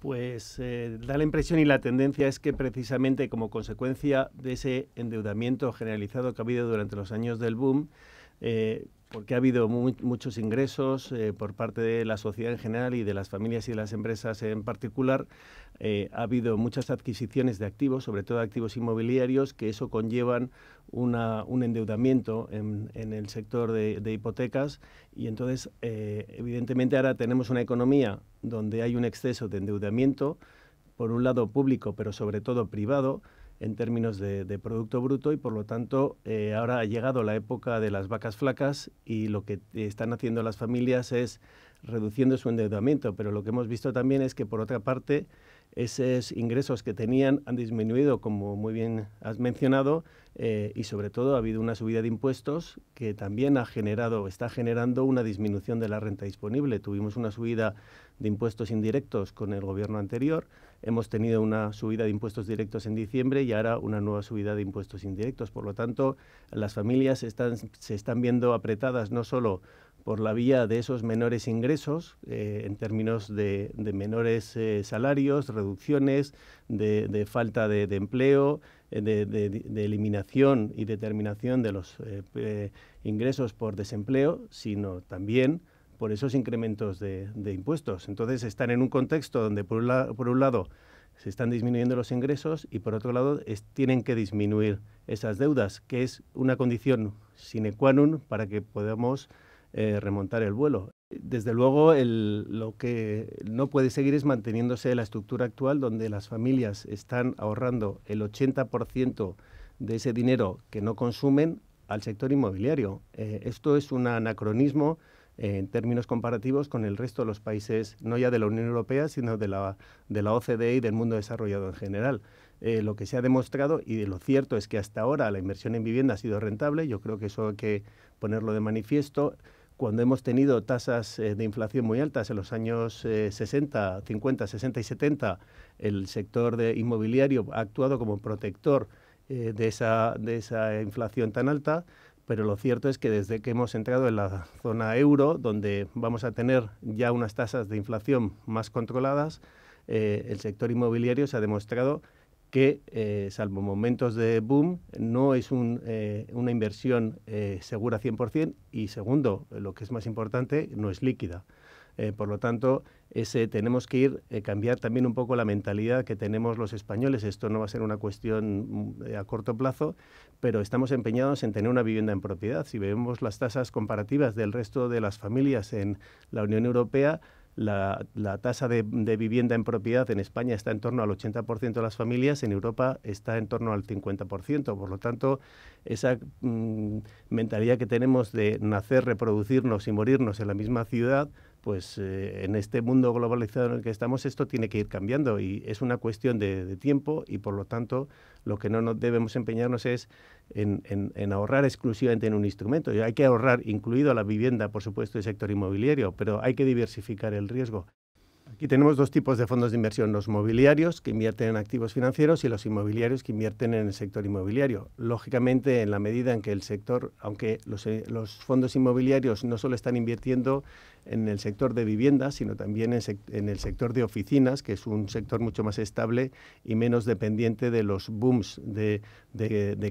Pues eh, da la impresión y la tendencia es que precisamente como consecuencia de ese endeudamiento generalizado que ha habido durante los años del boom, eh, porque ha habido muchos ingresos eh, por parte de la sociedad en general y de las familias y de las empresas en particular. Eh, ha habido muchas adquisiciones de activos, sobre todo activos inmobiliarios, que eso conllevan un endeudamiento en, el sector de, hipotecas. Y entonces, eh, evidentemente, ahora tenemos una economía donde hay un exceso de endeudamiento, por un lado público, pero sobre todo privado en términos de, Producto Bruto y por lo tanto eh, ahora ha llegado la época de las vacas flacas y lo que están haciendo las familias es reduciendo su endeudamiento, pero lo que hemos visto también es que por otra parte esos ingresos que tenían han disminuido, como muy bien has mencionado, eh, y sobre todo ha habido una subida de impuestos que también ha generado, está generando una disminución de la renta disponible. Tuvimos una subida de impuestos indirectos con el gobierno anterior, hemos tenido una subida de impuestos directos en diciembre y ahora una nueva subida de impuestos indirectos. Por lo tanto, las familias están, se están viendo apretadas no solo por la vía de esos menores ingresos eh, en términos de, menores eh, salarios, reducciones, de, falta de, empleo, eh, de, eliminación y determinación de los ingresos por desempleo, sino también por esos incrementos de, impuestos. Entonces están en un contexto donde por un, lado se están disminuyendo los ingresos y por otro lado tienen que disminuir esas deudas, que es una condición sine qua non para que podamos eh, remontar el vuelo. Desde luego, lo que no puede seguir es manteniéndose la estructura actual donde las familias están ahorrando el 80% de ese dinero que no consumen al sector inmobiliario. Eh, esto es un anacronismo en términos comparativos con el resto de los países, no ya de la Unión Europea, sino de la, de la OCDE y del mundo desarrollado en general. Eh, lo que se ha demostrado, y lo cierto es que hasta ahora la inversión en vivienda ha sido rentable, yo creo que eso hay que ponerlo de manifiesto. Cuando hemos tenido tasas eh, de inflación muy altas en los años 60, 50, 60 y 70, el sector de inmobiliario ha actuado como protector eh, de esa, de esa inflación tan alta pero lo cierto es que desde que hemos entrado en la zona euro, donde vamos a tener ya unas tasas de inflación más controladas, eh, el sector inmobiliario se ha demostrado que, eh, salvo momentos de boom, no es eh, una inversión segura 100% y, segundo, lo que es más importante, no es líquida. Eh, por lo tanto, tenemos que ir a eh, cambiar también un poco la mentalidad que tenemos los españoles. Esto no va a ser una cuestión mm, a corto plazo, pero estamos empeñados en tener una vivienda en propiedad. Si vemos las tasas comparativas del resto de las familias en la Unión Europea, la, tasa de, vivienda en propiedad en España está en torno al 80% de las familias, en Europa está en torno al 50%. Por lo tanto, esa mm, mentalidad que tenemos de nacer, reproducirnos y morirnos en la misma ciudad pues eh, en este mundo globalizado en el que estamos esto tiene que ir cambiando y es una cuestión de, tiempo y por lo tanto lo que no nos debemos empeñarnos es en, ahorrar exclusivamente en un instrumento. Hay que ahorrar incluido la vivienda, por supuesto, el sector inmobiliario, pero hay que diversificar el riesgo. Y tenemos dos tipos de fondos de inversión, los mobiliarios que invierten en activos financieros y los inmobiliarios que invierten en el sector inmobiliario. Lógicamente, en la medida en que el sector, aunque los, eh, fondos inmobiliarios no solo están invirtiendo en el sector de viviendas, sino también en, el sector de oficinas, que es un sector mucho más estable y menos dependiente de los booms de,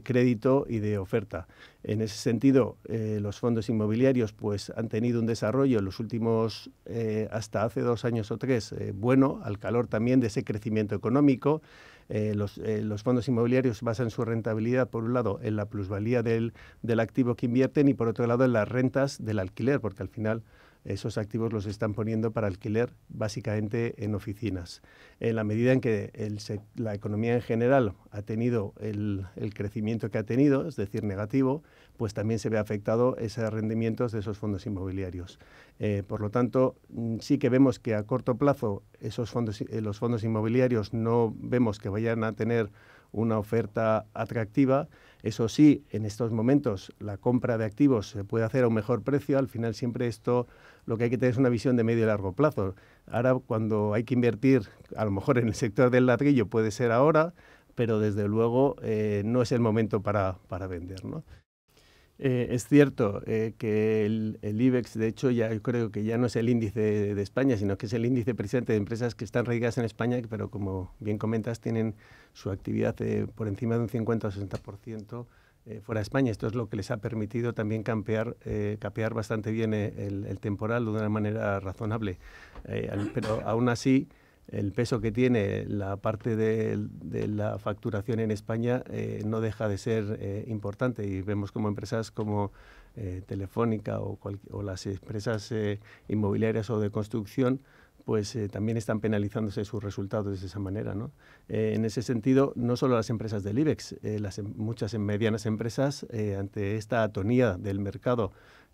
crédito y de oferta. En ese sentido, eh, los fondos inmobiliarios pues, han tenido un desarrollo en los últimos, eh, hasta hace dos años o tres, eh, bueno al calor también de ese crecimiento económico. Eh, eh, los, fondos inmobiliarios basan su rentabilidad, por un lado, en la plusvalía del activo que invierten y, por otro lado, en las rentas del alquiler, porque al final esos activos los están poniendo para alquiler básicamente en oficinas. En la medida en que la economía en general ha tenido el, crecimiento que ha tenido, es decir, negativo, pues también se ve afectado esos rendimientos de esos fondos inmobiliarios. Eh, por lo tanto, mm, sí que vemos que a corto plazo esos fondos, eh, los fondos inmobiliarios no vemos que vayan a tener una oferta atractiva. Eso sí, en estos momentos la compra de activos se puede hacer a un mejor precio. Al final siempre esto lo que hay que tener es una visión de medio y largo plazo. Ahora cuando hay que invertir, a lo mejor en el sector del ladrillo puede ser ahora, pero desde luego eh, no es el momento para, para vender. ¿no? Eh, es cierto eh, que el, IBEX, de hecho, ya yo creo que ya no es el índice de, España, sino que es el índice presente de empresas que están radicadas en España, pero como bien comentas, tienen su actividad eh, por encima de un 50 o 60% fuera de España. Esto es lo que les ha permitido también campear, capear bastante bien el, temporal de una manera razonable. pero aún así el peso que tiene la parte de, la facturación en España eh, no deja de ser eh, importante y vemos como empresas como eh, Telefónica o, las empresas inmobiliarias o de construcción pues también están penalizándose sus resultados de esa manera. en ese sentido, no solo las empresas del IBEX, las, em, muchas medianas empresas, ante esta atonía del mercado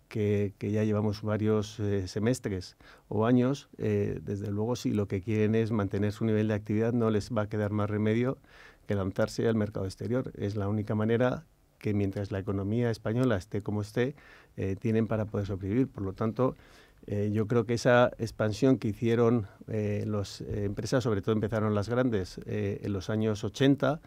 que, ya llevamos varios eh, semestres o años, eh, desde luego si lo que quieren es mantener su nivel de actividad no les va a quedar más remedio que lanzarse al mercado exterior. Es la única manera que mientras la economía española esté como esté, eh, tienen para poder sobrevivir. Por lo tanto, eh, yo creo que esa expansión que hicieron eh, las eh, empresas, sobre todo empezaron las grandes en los años 80,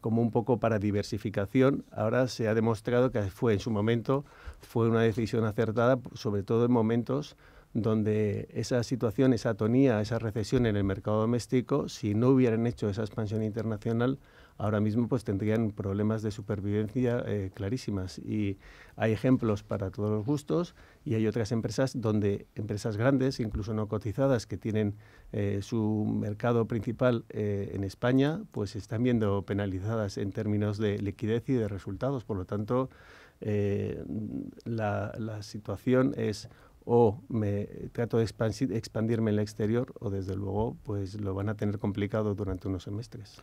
como un poco para diversificación, ahora se ha demostrado que fue en su momento fue una decisión acertada, sobre todo en momentos donde esa situación, esa atonía, esa recesión en el mercado doméstico, si no hubieran hecho esa expansión internacional, ahora mismo pues tendrían problemas de supervivencia eh, clarísimas. Y hay ejemplos para todos los gustos y hay otras empresas donde empresas grandes, incluso no cotizadas, que tienen eh, su mercado principal eh, en España, pues están viendo penalizadas en términos de liquidez y de resultados. Por lo tanto, la situación es o me trato de expandirme en el exterior o desde luego pues lo van a tener complicado durante unos semestres.